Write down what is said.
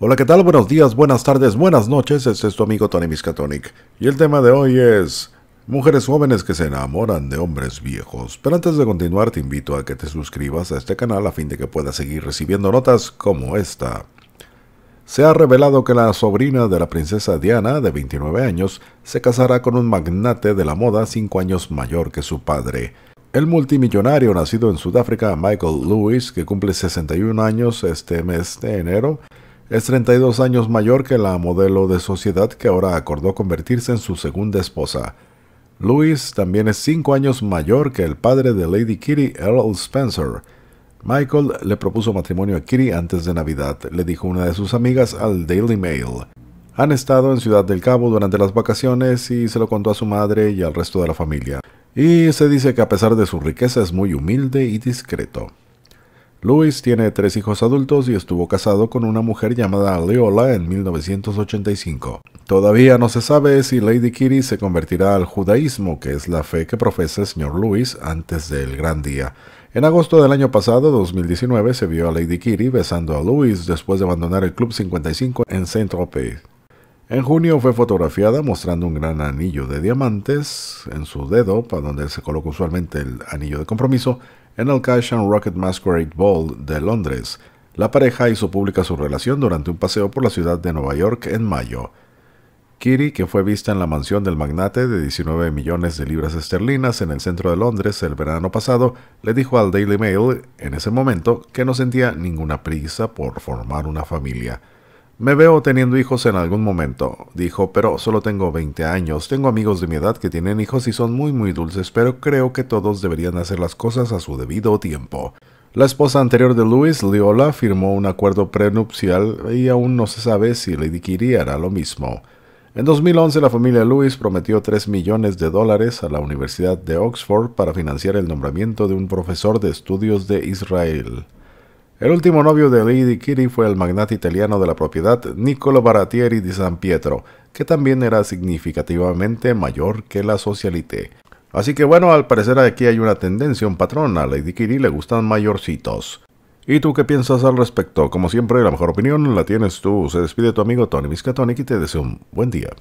Hola, ¿qué tal? Buenos días, buenas tardes, buenas noches. Este es tu amigo Tony Miskatonic. Y el tema de hoy es Mujeres jóvenes que se enamoran de hombres viejos. Pero antes de continuar, te invito a que te suscribas a este canal a fin de que puedas seguir recibiendo notas como esta. Se ha revelado que la sobrina de la princesa Diana, de 29 años, se casará con un magnate de la moda 5 años mayor que su padre. El multimillonario nacido en Sudáfrica, Michael Lewis, que cumple 61 años este mes de enero, es 32 años mayor que la modelo de sociedad que ahora acordó convertirse en su segunda esposa. Louis también es 5 años mayor que el padre de Lady Kitty, Earl Spencer. Michael le propuso matrimonio a Kitty antes de Navidad, le dijo una de sus amigas al Daily Mail. Han estado en Ciudad del Cabo durante las vacaciones y se lo contó a su madre y al resto de la familia. Y se dice que a pesar de su riqueza es muy humilde y discreto. Louis tiene tres hijos adultos y estuvo casado con una mujer llamada Leola en 1985. Todavía no se sabe si Lady Kitty se convertirá al judaísmo, que es la fe que profesa el señor Luis antes del gran día. En agosto del año pasado, 2019, se vio a Lady Kitty besando a Luis después de abandonar el Club 55 en Saint-Tropez. En junio fue fotografiada mostrando un gran anillo de diamantes en su dedo, para donde se coloca usualmente el anillo de compromiso, en el Cash and Rocket Masquerade Ball de Londres. La pareja hizo pública su relación durante un paseo por la ciudad de Nueva York en mayo. Kiri, que fue vista en la mansión del magnate de 19 millones de libras esterlinas en el centro de Londres el verano pasado, le dijo al Daily Mail en ese momento que no sentía ninguna prisa por formar una familia. Me veo teniendo hijos en algún momento, dijo, pero solo tengo 20 años, tengo amigos de mi edad que tienen hijos y son muy muy dulces, pero creo que todos deberían hacer las cosas a su debido tiempo. La esposa anterior de Louis, Leola, firmó un acuerdo prenupcial y aún no se sabe si Lady Kiri hará lo mismo. En 2011 la familia Lewis prometió 3 millones de dólares a la Universidad de Oxford para financiar el nombramiento de un profesor de estudios de Israel. El último novio de Lady Kitty fue el magnate italiano de la propiedad Niccolo Baratieri di San Pietro, que también era significativamente mayor que la socialite. Así que bueno, al parecer aquí hay una tendencia, un patrón, a Lady Kiri le gustan mayorcitos. ¿Y tú qué piensas al respecto? Como siempre, la mejor opinión la tienes tú. Se despide tu amigo Tony Miscatonic y te deseo un buen día.